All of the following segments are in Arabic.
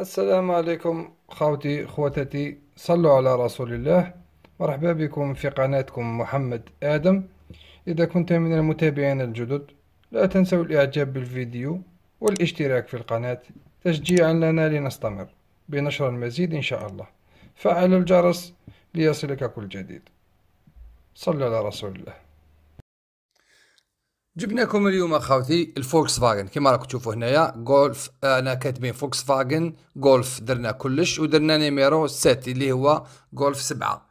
السلام عليكم خوتي خوتتي صلوا على رسول الله مرحبا بكم في قناتكم محمد آدم إذا كنت من المتابعين الجدد لا تنسوا الإعجاب بالفيديو والاشتراك في القناة تشجيعا لنا لنستمر بنشر المزيد إن شاء الله فعل الجرس ليصلك كل جديد صلوا على رسول الله جبناكم اليوم اخوتي الفولكس فاجن كما راكم تشوفوا هنايا جولف انا كاتبين فولكس فاجن جولف درنا كلش ودرنا نيميرو 7 اللي هو جولف 7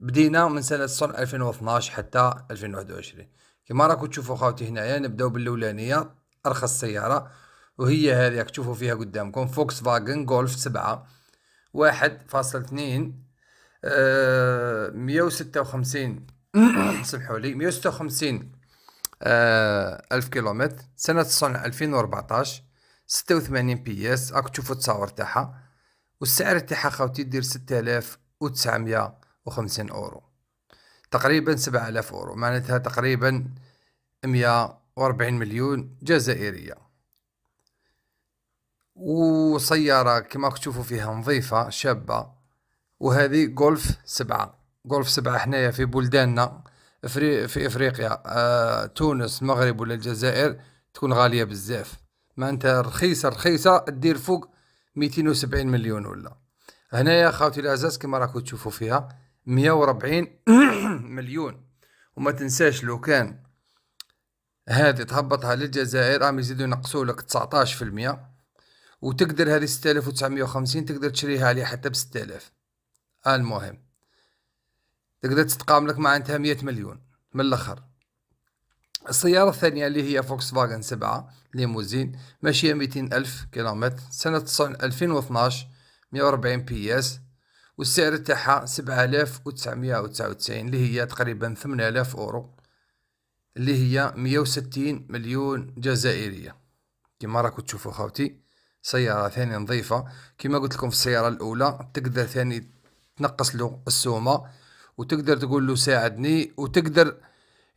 بدينا من سنه 2012 حتى 2021 كما راكم تشوفوا اخوتي هنايا نبداو بالاولانيه ارخص سياره وهي هذه راكم تشوفوا فيها قدامكم فولكس فاجن جولف 7 1.2 أه 156 سمحوا لي 156 آه، ألف كيلومتر سنة الصنع 2014 86 بي اس راك تشوفوا التصاور تاعها والسعر تاعها خاوتي دير 6950 اورو تقريبا 7000 اورو معناتها تقريبا 140 مليون جزائرية وسيارة كما تشوفوا فيها نظيفة شابة وهذه جولف سبعة جولف سبعة حنايا في بلداننا في في افريقيا آه تونس المغرب ولا الجزائر تكون غاليه بزاف ما انت رخيصه رخيصه دير فوق 270 مليون ولا هنايا خاوتي العزاز كما راكم تشوفوا فيها 140 مليون وما تنساش لو كان هذه تهبطها للجزائر راهم يزيدوا ينقصوا لك 19% وتقدر هذه 6950 تقدر تشريها عليها حتى ب 6000 المهم تقدر تتقاملك مع انتها 100 مليون من الاخر السيارة الثانية اللي هي فوكس فاجن سبعة ليموزين ماشية ميتين ألف كيلومتر سنة ألفين مية وأربعين بي اس والسعر تاعها وتسعمية وتسعين اللي هي تقريبا آلاف اورو اللي هي مية وستين مليون جزائرية كما راكو تشوفوا خاوتي سيارة ثانية نظيفة كما قلت لكم في السيارة الأولى تقدر ثاني تنقص له السومة وتقدر تقول له ساعدني وتقدر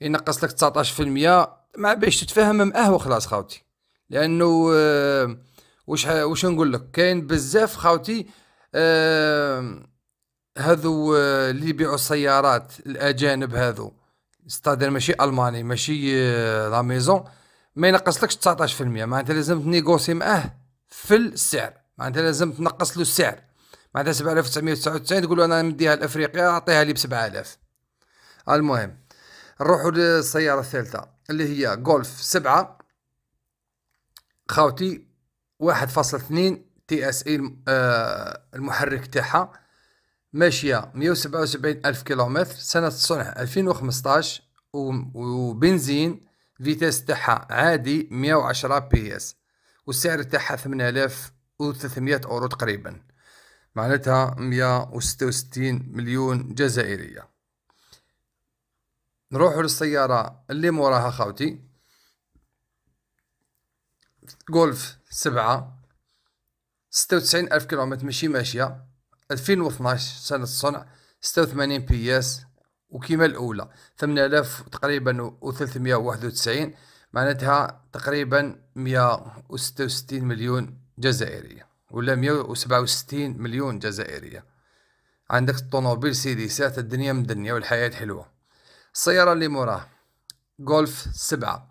ينقص لك 19% مع باش تتفاهم معاه وخلاص خاوتي لانه آه، وش واش واش نقول لك كاين بزاف خاوتي آه، هذو آه، اللي يبيعوا السيارات الاجانب هذو ستادير ماشي الماني ماشي لا ميزون ما ينقصلكش 19% معناتها لازم تنيغوسي معاه في السعر معناتها لازم تنقص له السعر معناتها 7999 تقول انا مديها لافريقيا اعطيها لي ب 7000 المهم نروحوا للسياره الثالثه اللي هي جولف 7 خاوتي 1.2 تي اس اي آه، المحرك تاعها ماشية 177 ألف كيلومتر سنة الصنع 2015 وبنزين فيتاس تاعها عادي 110 بي اس والسعر تاعها 8300 أورو تقريبا معناتها 166 مليون جزائرية نروح للسيارة اللي موراها خاوتي جولف سبعة ستة وتسعين ألف كيلومتر ماشي ماشية ألفين واثناش سنة الصنع ستة وثمانين بي اس وكيما الأولى ثمانية آلاف تقريبا وثلاثمية وواحد وتسعين معناتها تقريبا مية وستة وستين مليون جزائرية ولا 167 مليون جزائرية عندك الطونوبيل سيدي ساعة الدنيا من الدنيا والحياة حلوة السيارة اللي موراه جولف سبعة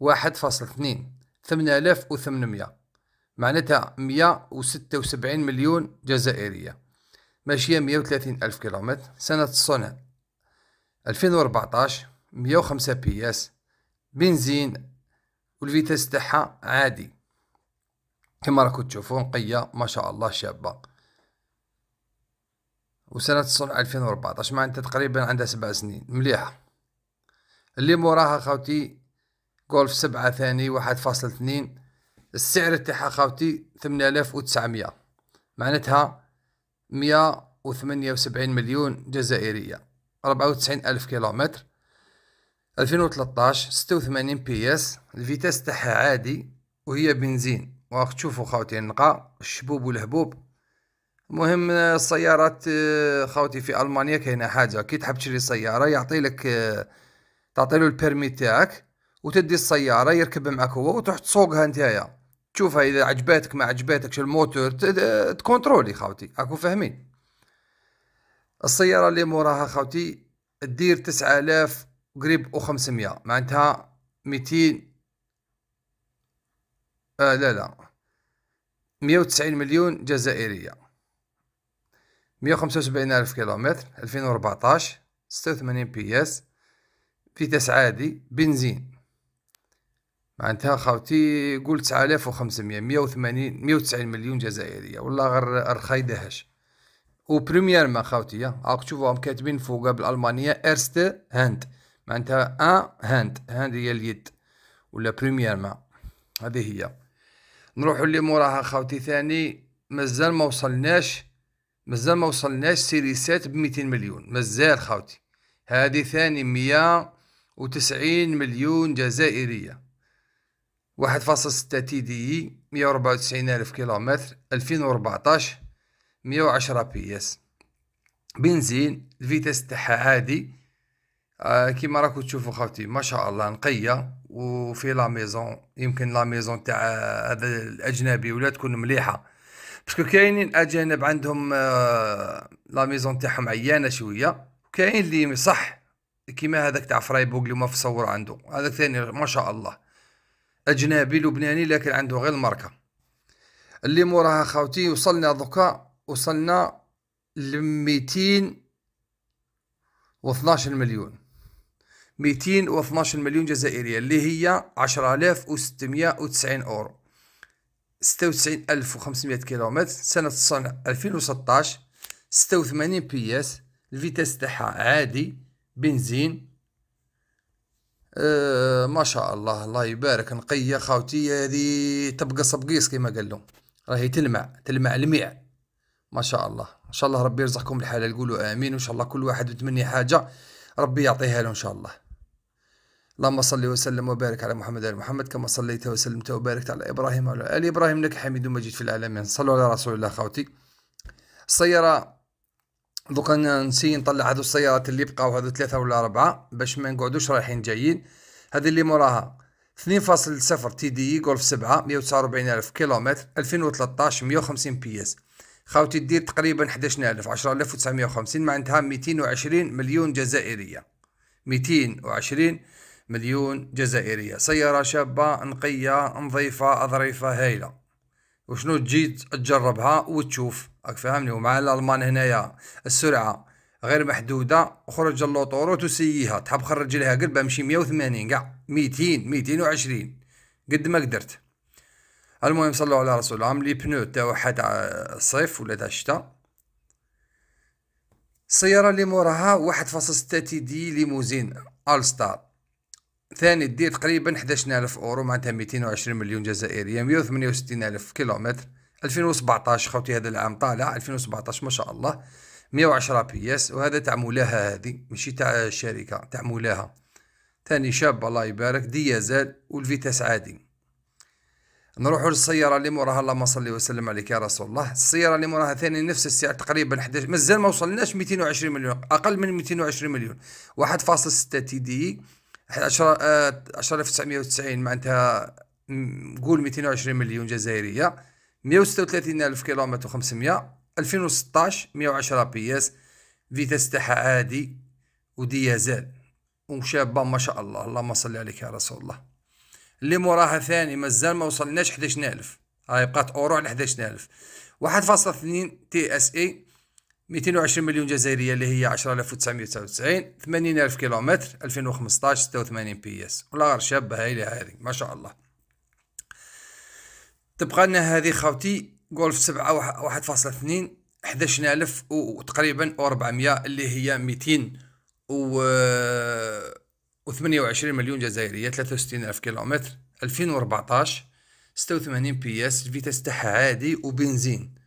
واحد فاصل اثنين ثمانية آلاف وثمنمية معناتها مية وستة وسبعين مليون جزائرية ماشية مية وثلاثين ألف كيلومتر سنة الصنع ألفين وأربعتاش مية وخمسة بي اس بنزين والفيتاس تاعها عادي كما راكم تشوفون قية ما شاء الله شابة وسنة الصنع 2014 معناتها تقريبا عندها سبع سنين مليحة اللي موراها خاوتي جولف سبعة ثاني واحد فاصل اثنين السعر تاعها خاوتي ثمانية آلاف وتسعمية معناتها مية وثمانية وسبعين مليون جزائرية ربعة وتسعين ألف كيلومتر ألفين وتلتاش ستة وثمانين بي اس الفيتاس تاعها عادي وهي بنزين وراك تشوفوا خاوتي النقا الشبوب والهبوب المهم آه، السيارات آه، خاوتي في المانيا كاينه حاجه كي تحب تشري سياره يعطي لك آه، تعطي له البيرمي تاعك وتدي السياره يركب معك هو وتروح تسوقها نتايا تشوفها اذا عجباتك ما عجباتكش الموتور تكونترولي خاوتي اكو فاهمين السياره اللي موراها خاوتي تدير 9000 قريب و500 معناتها 200 آه لا لا مية وتسعين مليون جزائرية مية وخمسة وسبعين ألف كيلومتر ألفين وربعطاش ستة وثمانين بي اس في تسعة عادي بنزين معناتها خاوتي قول تسعة آلاف وخمسمية مية وثمانين مية وتسعين مليون جزائرية والله غير رخاي دهش و بريمير ما خاوتي راك تشوفوهم كاتبين فوقا بالألمانية إرست هاند معناتها أن هاند هاند هي اليد ولا بريمير ما هذه هي نروحوا اللي موراها خاوتي ثاني مازال ما وصلناش مازال ما وصلناش سيريسات ب 200 مليون مازال خاوتي هذه ثاني 190 مليون جزائرية 1.6 تي دي 194 ألف كيلومتر 2014 110 بي اس بنزين الفيتاس تاعها عادي آه كيما راكم تشوفوا خاوتي ما شاء الله نقيه وفي لا ميزون يمكن لا ميزون تاع آه، هذا الاجنبي ولا تكون مليحه باسكو كاينين اجانب عندهم آه لا ميزون تاعهم عيانه شويه كاين اللي صح كيما هذاك تاع فرايبوغ اللي ما في صور عنده هذاك ثاني ما شاء الله اجنبي لبناني لكن عنده غير الماركه اللي موراها خاوتي وصلنا دوكا وصلنا ل 212 مليون 212 مليون جزائرية اللي هي 10690 اورو 96500 كيلومتر سنة صنع 2016 86 بي اس الفيتاس تاعها عادي بنزين آه ما شاء الله الله يبارك نقية خاوتي هذه تبقى صبقيس كما قال لهم راهي تلمع تلمع لميع ما شاء الله ان شاء الله ربي يرزقكم الحلال قولوا امين وان شاء الله كل واحد يتمني حاجه ربي يعطيها له ان شاء الله اللهم صل وسلم وبارك على محمد وعلى محمد كما صليت وسلمت وباركت على ابراهيم وعلى ال ابراهيم انك حميد مجيد في العالمين صلوا على رسول الله خوتي السياره دوكا نسي نطلع هذو السيارات اللي بقاو هذو ثلاثه ولا اربعه باش ما نقعدوش رايحين جايين هذه اللي موراها 2.0 تي دي جولف 7 149000 كيلومتر 2013 150 بي اس خاوتي دير تقريبا 11000 10950 معناتها 220 مليون جزائريه 220 مليون جزائرية سيارة شابة نقية نظيفة ظريفة هايلة وشنو تجي تجربها وتشوف راك فاهمني ومع الالمان هنايا السرعه غير محدوده خرج اللوطور تسييها تحب خرج لها قلبها مشي 180 ميتين 200 220 قد ما قدرت المهم صلوا على رسول الله عملي بنو تاعها تاع الصيف ولا تاع الشتاء السياره اللي موراها 1.6 تي دي ليموزين الستار ثاني دي تقريبا 11000 اورو معناتها 220 مليون جزائريه 168000 كيلومتر 2017 خوتي هذا العام طالع 2017 ما شاء الله 110 بي اس وهذا تاع مولاها هذه ماشي تاع الشركه تاع مولاها ثاني شاب الله يبارك ديازال والفيتاس عادي نروحوا للسياره اللي موراها اللهم صل وسلم عليك يا رسول الله السياره اللي موراها ثاني نفس السعر تقريبا 11 مازال ما وصلناش 220 مليون اقل من 220 مليون 1.6 تي دي 10 1990 آه، معناتها نقول 220 مليون جزائريه 136 الف كيلومتر و500 2016 110 بي اس فيتاس تاعها عادي وديازال وشابه ما شاء الله اللهم صل عليك يا رسول الله اللي موراها ثاني مازال ما وصلناش 11000 راهي بقات اورو على 11000 1.2 تي اس اي 220 مليون جزائرية اللي هي 10999 80000 كيلومتر 2015 86 بي اس ولا غير شابة هايلة هذه ما شاء الله تبقى لنا هذه خاوتي جولف 7 1.2 11000 وتقريبا 400 اللي هي 200 و 28 مليون جزائرية 63000 كيلومتر 2014 86 بي اس الفيتاس تاعها عادي وبنزين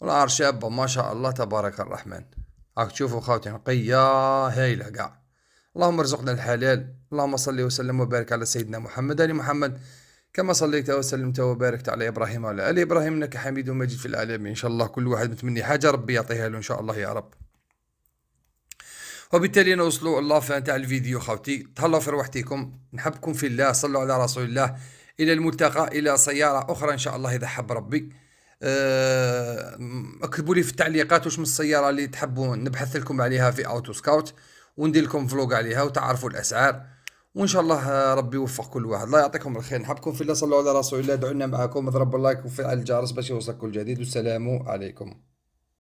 والعار شابة ما شاء الله تبارك الرحمن هاك تشوفوا خاوتي نقية هايلة قاع اللهم ارزقنا الحلال اللهم صل وسلم وبارك على سيدنا محمد آل محمد كما صليت وسلمت وباركت على ابراهيم وعلى ال ابراهيم انك حميد مجيد في العالمين ان شاء الله كل واحد متمني حاجه ربي يعطيها له ان شاء الله يا رب وبالتالي نوصلوا في نتاع الفيديو خاوتي تهلاو في روحتكم نحبكم في الله صلوا على رسول الله الى الملتقى الى سياره اخرى ان شاء الله اذا حب ربي آه، اكتبوا لي في التعليقات واش من السياره اللي تحبوا نبحث لكم عليها في اوتو سكاوت وندير لكم فلوق عليها وتعرفوا الاسعار وان شاء الله ربي يوفق كل واحد الله يعطيكم الخير نحبكم في الله صلوا على رسول الله دعونا معكم اضرب اللايك وفعل الجرس باش يوصلك كل جديد والسلام عليكم